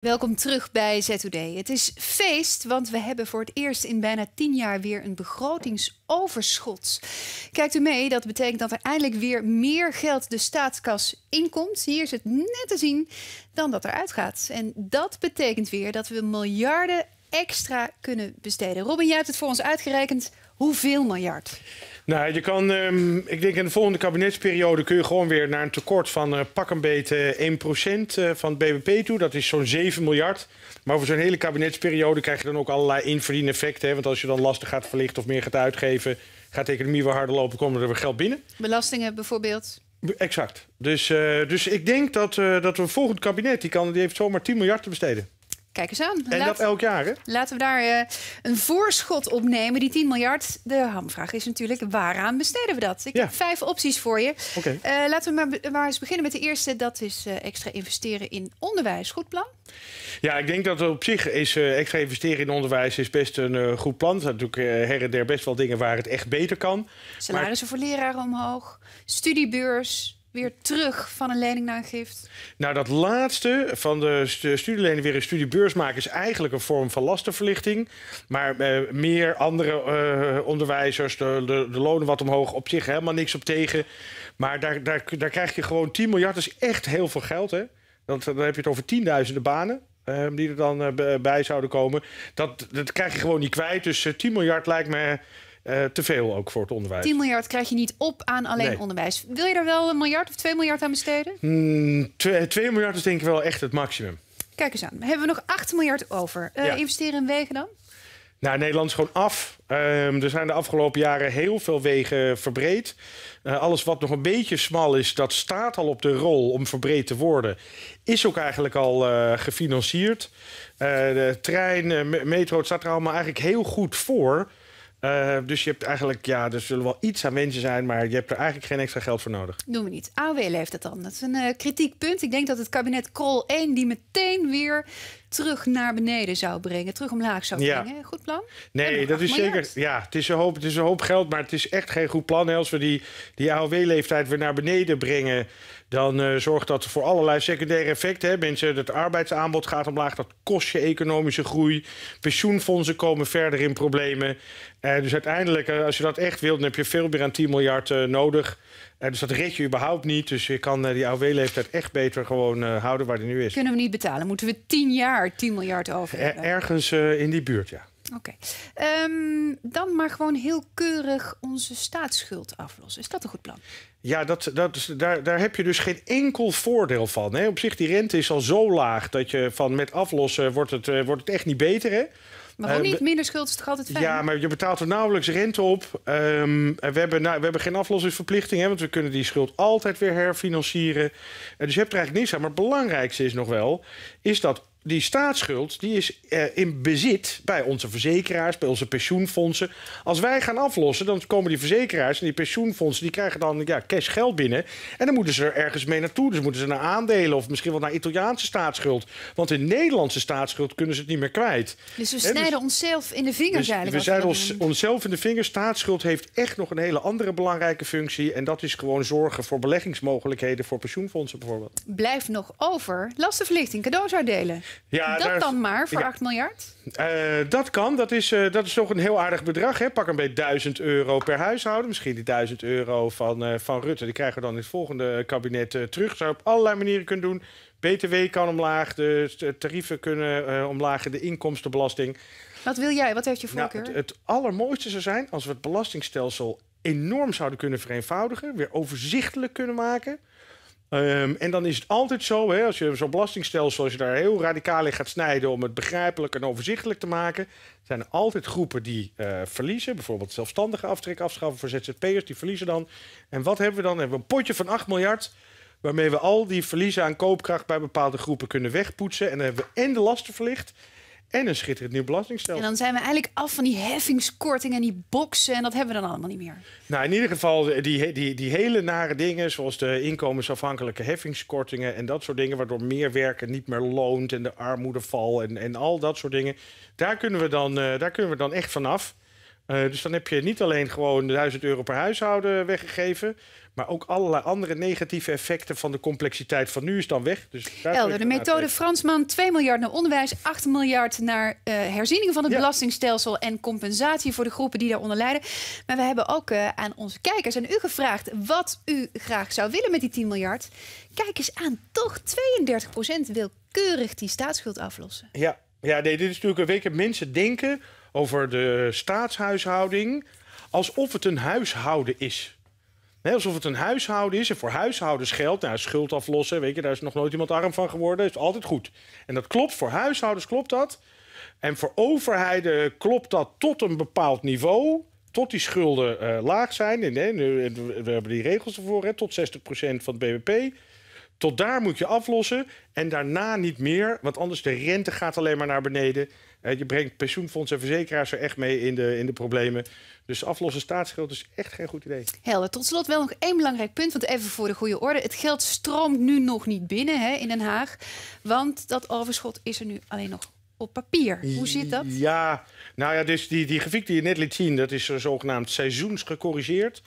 Welkom terug bij ZOD. Het is feest, want we hebben voor het eerst in bijna tien jaar weer een begrotingsoverschot. Kijkt u mee, dat betekent dat er eindelijk weer meer geld de staatskas inkomt. Hier is het net te zien dan dat er uitgaat. En dat betekent weer dat we miljarden extra kunnen besteden. Robin, jij hebt het voor ons uitgerekend. Hoeveel miljard? Nou, je kan, ehm, ik denk in de volgende kabinetsperiode kun je gewoon weer naar een tekort van eh, pak een beetje 1% uh, eh, eh, van het bbp toe. Dat is zo'n 7 miljard. Maar voor zo'n hele kabinetsperiode krijg je dan ook allerlei inverdieneffecten. effecten Want als je dan lasten gaat verlichten of meer gaat uitgeven, gaat de economie weer harder lopen, komen er weer geld binnen. Belastingen bijvoorbeeld? Exact. Dus, dus ik denk dat, dat een volgend kabinet, die, kan, die heeft zomaar 10 miljard te besteden. Kijk eens aan. En dat elk jaar, hè? Laten we daar eh, een voorschot op nemen. Die 10 miljard. De hamvraag is natuurlijk, waaraan besteden we dat? Ik heb vijf opties voor je. Eh, laten we maar, eens beginnen met de eerste. Dat is eh, extra investeren in onderwijs. Goed plan? Ja, ik denk dat op zich is extra investeren in onderwijs is best een goed plan. Er zijn natuurlijk her en der best wel dingen waar het echt beter kan. Salarissen voor leraren omhoog. Studiebeurs weer terug van een lening naar een gift? Nou, dat laatste van de studielening weer een studiebeurs maken is eigenlijk een vorm van lastenverlichting. Maar eh, meer andere eh, onderwijzers, de, de, lonen wat omhoog, op zich helemaal niks op tegen. Maar daar, daar, daar krijg je gewoon 10 miljard, dat is echt heel veel geld. Hè? Want eh, dan heb je het over tienduizenden banen eh, die er dan bij zouden komen. Dat, dat krijg je gewoon niet kwijt. Dus 10 miljard lijkt me eh, te veel ook voor het onderwijs. 10 miljard krijg je niet op aan alleen onderwijs. Wil je er wel een miljard of 2 miljard aan besteden? Mm, 2, 2 miljard is denk ik wel echt het maximum. Kijk eens aan. Hebben we nog 8 miljard over? Uh, Investeren in wegen dan? Nou, Nederland is gewoon af. Um, er zijn de afgelopen jaren heel veel wegen verbreed. Eh, alles wat nog een beetje smal is, dat staat al op de rol om verbreed te worden. Is ook eigenlijk al gefinancierd. de trein, metro, het staat er allemaal eigenlijk heel goed voor. Eh, dus je hebt eigenlijk, ja, er zullen wel iets aan mensen zijn, maar je hebt er eigenlijk geen extra geld voor nodig. Doen we niet. AOW leeft het dan. Dat is een uh, eh, kritiekpunt. Ik denk dat het kabinet Krol 1 die meteen weer terug naar beneden zou brengen, terug omlaag zou brengen. Goed plan? Nee, dat is zeker. Ja, het is, een hoop, het is een hoop geld, maar het is echt geen goed plan. Als we die, die AOW-leeftijd weer naar beneden brengen, dan uh, zorgt dat voor allerlei secundaire effecten. Hè. Mensen, het arbeidsaanbod gaat omlaag, dat kost je economische groei. Pensioenfondsen komen verder in problemen. Uh, dus uiteindelijk, eh, als je dat echt wilt, dan heb je veel meer dan 10 miljard nodig. dus dat red je überhaupt niet. Dus je kan die AOW-leeftijd echt beter gewoon houden waar die nu is. Kunnen we niet betalen? Moeten we 10 jaar 10 miljard over ergens eh, in die buurt, ja. Oké. Ehm, dan maar gewoon heel keurig onze staatsschuld aflossen. Is dat een goed plan? Ja, dat, dat, daar, daar heb je dus geen enkel voordeel van. Hè? Op zich, die rente is al zo laag dat je van met aflossen wordt het, eh, wordt het echt niet beter. Hè? Maar ook eh, niet minder schuld is toch altijd fijn? Ja, maar je betaalt er nauwelijks rente op. Um, we, hebben, nou, we hebben geen aflossingsverplichting, hè, want we kunnen die schuld altijd weer herfinancieren. Uh, dus je hebt er eigenlijk niks aan. Maar het belangrijkste is nog wel, is dat die staatsschuld die is eh, in bezit bij onze verzekeraars, bij onze pensioenfondsen. Als wij gaan aflossen, dan komen die verzekeraars en die pensioenfondsen... die krijgen dan ja, cash geld binnen. En dan moeten ze er ergens mee naartoe. Dus moeten ze naar aandelen of misschien wel naar Italiaanse staatsschuld. Want in Nederlandse staatsschuld kunnen ze het niet meer kwijt. Dus we snijden dus- onszelf in de vingers dus eigenlijk. We snijden ons, onszelf in de vingers. Staatsschuld heeft echt nog een hele andere belangrijke functie. En dat is gewoon zorgen voor beleggingsmogelijkheden voor pensioenfondsen bijvoorbeeld. Blijft nog over lastenverlichting, cadeaus uitdelen. Ja, dat kan dan maar voor 8 miljard? Eh, dat kan. Dat is, eh, dat is toch een heel aardig bedrag. Hè? Pak een beetje 1000 euro per huishouden. Misschien die 1000 euro van, eh, van Rutte. Die krijgen we dan in het volgende kabinet terug. Zou je op allerlei manieren kunnen doen. BTW kan omlaag, de tarieven kunnen omlaag, de inkomstenbelasting. Wat wil jij? Wat heeft je nou, voorkeur? het, het allermooiste zou zijn als we het belastingstelsel enorm zouden kunnen vereenvoudigen. Weer overzichtelijk kunnen maken. Ehm, en dan is het altijd zo, hè, als je zo'n belastingstelsel, als je daar heel radicaal in gaat snijden om het begrijpelijk en overzichtelijk te maken, zijn er altijd groepen die eh, verliezen. Bijvoorbeeld zelfstandige aftrek afschaffen voor ZZP'ers, die verliezen dan. En wat hebben we dan? Hebben we een potje van 8 miljard, waarmee we al die verliezen aan koopkracht bij bepaalde groepen kunnen wegpoetsen. En dan hebben we en de lasten verlicht en een schitterend nieuw belastingstelsel. En dan zijn we eigenlijk af van die heffingskortingen en die boksen. En dat hebben we dan allemaal niet meer. Nou, in ieder geval eh, die, die, die hele nare dingen, zoals de inkomensafhankelijke heffingskortingen en dat soort dingen, waardoor meer werken niet meer loont en de armoedeval en, en al dat soort dingen. Daar kunnen we dan, uh, daar kunnen we dan echt vanaf. Eh, dus dan heb je niet alleen gewoon 1000 euro per huishouden weggegeven. Maar ook allerlei andere negatieve effecten van de complexiteit van nu is dan weg. Dus Helder, de methode Fransman 2 miljard naar onderwijs, 8 miljard naar eh, herziening van het belastingstelsel en compensatie voor de groepen die daaronder lijden. Maar we hebben ook eh, aan onze kijkers en u gevraagd wat u graag zou willen met die 10 miljard. Kijk eens aan, toch 32% wil keurig die staatsschuld aflossen. Ja, ja nee, dit is natuurlijk een week mensen denken over de staatshuishouding alsof het een huishouden is. alsof het een huishouden is en voor huishoudens geldt, nou, schuld aflossen, weet je, daar is nog nooit iemand arm van geworden, is altijd goed. En dat klopt, voor huishoudens klopt dat. En voor overheden klopt dat tot een bepaald niveau, tot die schulden eh, laag zijn. En, we hebben die regels ervoor, hè, tot 60% van het bbp. Tot daar moet je aflossen en daarna niet meer, want anders de rente gaat alleen maar naar beneden. Eh, je brengt pensioenfondsen en verzekeraars er echt mee in de, in de problemen. Dus aflossen staatsgeld is echt geen goed idee. Helder. Tot slot wel nog één belangrijk punt, want even voor de goede orde. Het geld stroomt nu nog niet binnen hè, in Den Haag, want dat overschot is er nu alleen nog op papier. Hoe zit dat? Ja, nou ja, dus die, die grafiek die je net liet zien, dat is zogenaamd seizoensgecorrigeerd.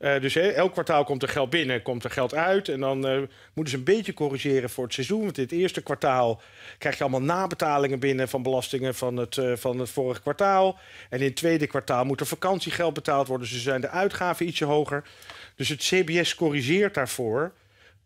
Uh, eh, dus elk kwartaal komt er geld binnen, komt er geld uit. En dan eh, moeten ze een beetje corrigeren voor het seizoen. Want in het eerste kwartaal krijg je allemaal nabetalingen binnen van belastingen van het, eh, van het vorige kwartaal. En in het tweede kwartaal moet er vakantiegeld betaald worden. Dus zijn de uitgaven ietsje hoger. Dus het CBS corrigeert daarvoor.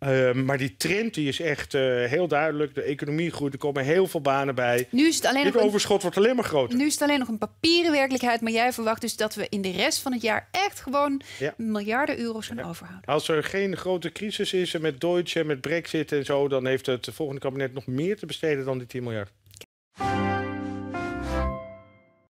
Ehm, maar die trend die is echt eh, heel duidelijk. De economie groeit, er komen heel veel banen bij. Nu is het alleen overschot wordt alleen maar groter. Nu is het alleen nog een papieren werkelijkheid. Maar jij verwacht dus dat we in de rest van het jaar echt gewoon miljarden euro's gaan overhouden. Als er geen grote crisis is met Deutsche, met Brexit en zo... dan heeft het volgende kabinet nog meer te besteden dan die 10 miljard.